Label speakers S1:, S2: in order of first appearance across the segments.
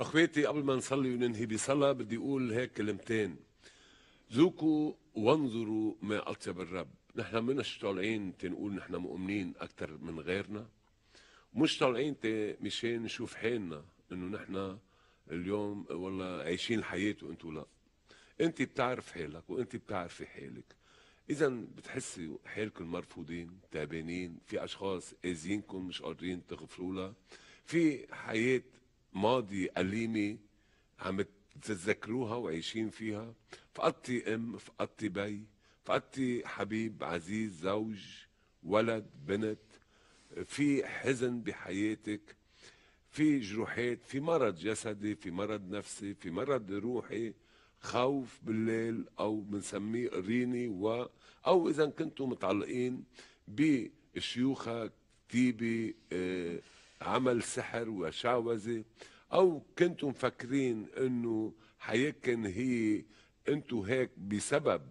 S1: اخواتي قبل ما نصلي وننهي بصلاه بدي اقول هيك كلمتين ذوقوا وانظروا ما اطيب الرب نحن منش طالعين تنقول نحن مؤمنين اكثر من غيرنا مش طالعين مشان نشوف حالنا انه نحن اليوم والله عايشين الحياه وانتوا لا انت بتعرف حالك وانت بتعرفي حالك اذا بتحسي حالكم مرفوضين تعبانين في اشخاص اذينكم مش قادرين تغفروا لها في حياه ماضي أليمة عم تتذكروها وعايشين فيها فقدتي أم فقدتي بي فقدتي حبيب عزيز زوج ولد بنت في حزن بحياتك في جروحات في مرض جسدي في مرض نفسي في مرض روحي خوف بالليل او بنسميه ريني و او اذا كنتم متعلقين بشيوخه كتيبه آه، عمل سحر وشعوذه او كنتم مفكرين انه حيكن هي انتوا هيك بسبب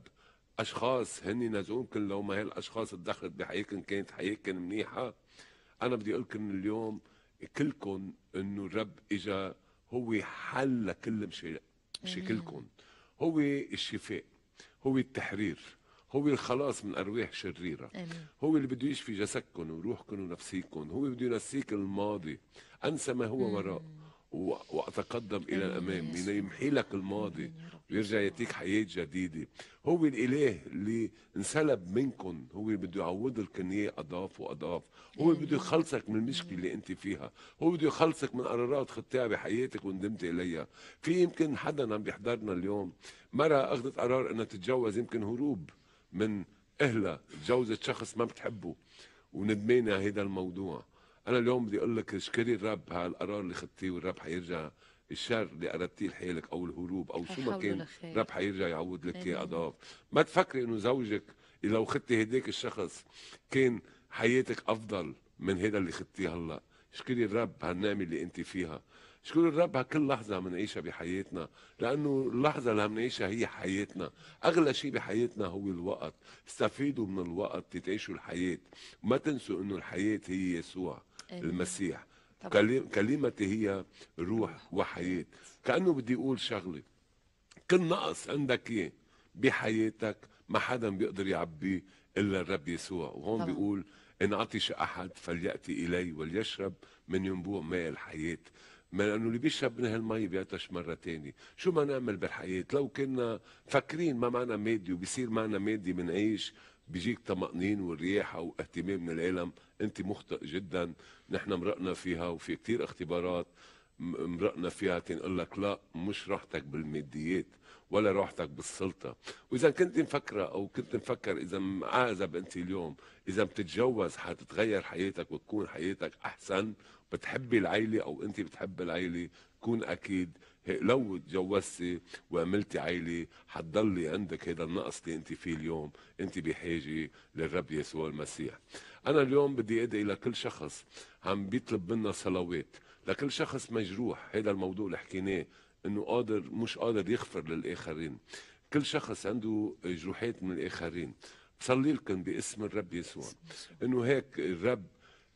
S1: اشخاص هن نزعوكم لو ما هي الاشخاص تدخلت بحياتكم كانت حياتكم منيحه انا بدي اقول لكم اليوم كلكم انه الرب اجا هو حل لكل مشاكلكم هو الشفاء هو التحرير هو الخلاص من ارواح شريره أمين. هو اللي بده يشفي جسدكم وروحكم ونفسيكم هو بده ينسيك الماضي انسى ما هو وراء واتقدم الى الامام يمحي لك الماضي ويرجع يعطيك حياه جديده هو الاله اللي انسلب منكم هو بده يعوض لك اياه اضاف واضاف هو بده يخلصك من المشكله اللي انت فيها هو بده يخلصك من قرارات خدتها بحياتك وندمت اليها في يمكن حدا عم بيحضرنا اليوم مرة اخذت قرار انها تتجوز يمكن هروب من اهلها تجوزت شخص ما بتحبه وندمانه هذا الموضوع انا اليوم بدي اقول لك اشكري الرب على القرار اللي خدتيه والرب حيرجع الشر اللي قربتيه لحالك او الهروب او شو ما كان الرب حيرجع يعوض لك اياه اضعاف ما تفكري انه زوجك لو خدتي هداك الشخص كان حياتك افضل من هذا اللي خدتيه هلا اشكري الرب هالنعمه اللي انت فيها شكر الرب على كل لحظة نعيشها بحياتنا لأنه اللحظة اللي عم نعيشها هي حياتنا أغلى شيء بحياتنا هو الوقت استفيدوا من الوقت تتعيشوا الحياة ما تنسوا أنه الحياة هي يسوع المسيح طبعا. كلمته هي روح وحياة كأنه بدي أقول شغلة كل نقص عندك إيه بحياتك ما حدا بيقدر يعبيه إلا الرب يسوع وهون طبعا. بيقول إن عطش أحد فليأتي إلي وليشرب من ينبوع ماء الحياة ما لانه اللي بيشرب من هالمي بيعطش مره تانية شو ما نعمل بالحياه لو كنا فاكرين ما معنا مادي وبيصير معنا مادي بنعيش بيجيك طمأنين والرياحة واهتمام من العالم أنت مخطئ جدا نحن مرقنا فيها وفي كتير اختبارات مرقنا فيها تنقول لك لا مش راحتك بالماديات ولا راحتك بالسلطه واذا كنت مفكره او كنت مفكر اذا معازب انت اليوم اذا بتتجوز حتتغير حياتك وتكون حياتك احسن بتحبي العيله او انت بتحبي العيله كون اكيد لو اتجوزتي وعملتي عيله حتضلي عندك هذا النقص اللي انت فيه اليوم انت بحاجه للرب يسوع المسيح انا اليوم بدي ادعي لكل شخص عم بيطلب منا صلوات لكل شخص مجروح هذا الموضوع اللي حكيناه انه قادر مش قادر يغفر للاخرين كل شخص عنده جروحات من الاخرين بصلي لكم باسم الرب يسوع انه هيك الرب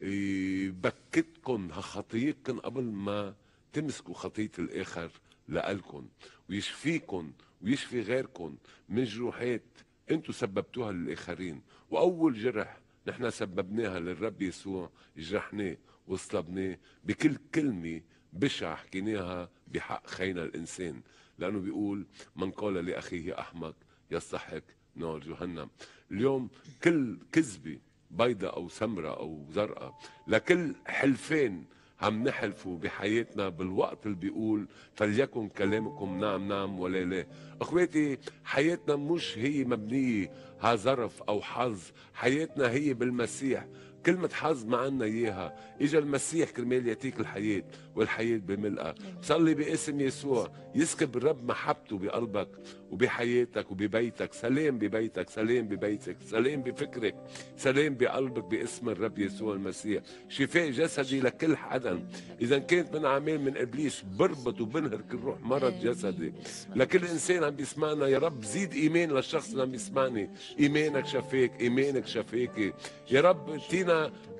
S1: يبكتكم هخطيكم قبل ما تمسكوا خطيه الاخر لألكن ويشفيكن ويشفي غيركن من جروحات انتم سببتوها للاخرين واول جرح نحن سببناها للرب يسوع جرحناه وصلبناه بكل كلمه بشعه حكيناها بحق خينا الانسان لانه بيقول من قال لاخيه احمق يستحق نار جهنم اليوم كل كذبه بيضة أو سمرة أو زرقاء لكل حلفين عم نحلفوا بحياتنا بالوقت اللي بيقول فليكن كلامكم نعم نعم ولا لا اخواتي حياتنا مش هي مبنيه ها ظرف او حظ حياتنا هي بالمسيح كلمة حظ ما عنا إياها إجا المسيح كرمال يعطيك الحياة والحياة بملئها صلي باسم يسوع يسكب الرب محبته بقلبك وبحياتك وببيتك سلام ببيتك سلام ببيتك سلام بفكرك سلام بقلبك باسم الرب يسوع المسيح شفاء جسدي لكل حدا إذا كانت من أعمال من إبليس بربط وبنهر كل روح مرض جسدي لكل إنسان عم بيسمعنا يا رب زيد إيمان للشخص اللي عم بيسمعني إيمانك شفاك إيمانك شفاكي يا رب تينا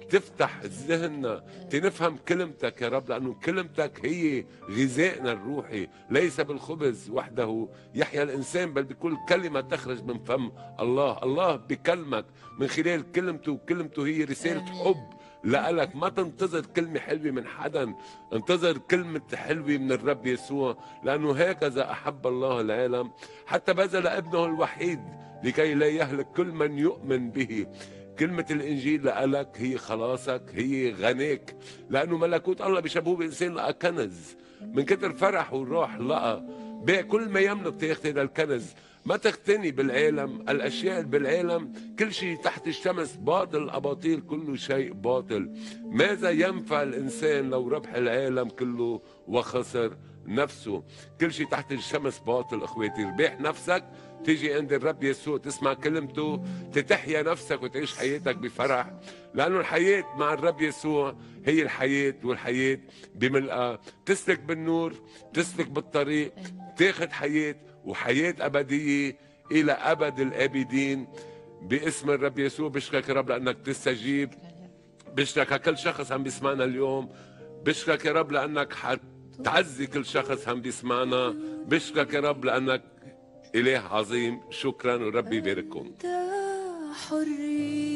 S1: تفتح ذهننا تنفهم كلمتك يا رب لأنه كلمتك هي غذائنا الروحي ليس بالخبز وحده يحيا الإنسان بل بكل كلمة تخرج من فم الله الله بكلمك من خلال كلمته وكلمته هي رسالة حب لألك ما تنتظر كلمة حلوة من حدا انتظر كلمة حلوة من الرب يسوع لأنه هكذا أحب الله العالم حتى بذل ابنه الوحيد لكي لا يهلك كل من يؤمن به كلمة الإنجيل لألك هي خلاصك هي غناك لأنه ملكوت الله بيشبهوه بإنسان لقى كنز من كتر فرح والروح لقى بيع كل ما يملك تاخذ هذا الكنز ما تغتني بالعالم الأشياء بالعالم كل شيء تحت الشمس باطل أباطيل كل شيء باطل ماذا ينفع الإنسان لو ربح العالم كله وخسر نفسه كل شيء تحت الشمس باطل اخواتي ربح نفسك تيجي عند الرب يسوع تسمع كلمته تتحيا نفسك وتعيش حياتك بفرح لأنه الحياة مع الرب يسوع هي الحياة والحياة بملقى تسلك بالنور تسلك بالطريق تاخذ حياة وحياة أبدية إلى أبد الآبدين باسم الرب يسوع بشكرك رب لأنك تستجيب بشكرك كل شخص عم بيسمعنا اليوم بشكرك يا رب لأنك تعزي كل شخص عم بيسمعنا بشكرك يا رب لأنك إله عظيم شكرا وربي يبارككم حرية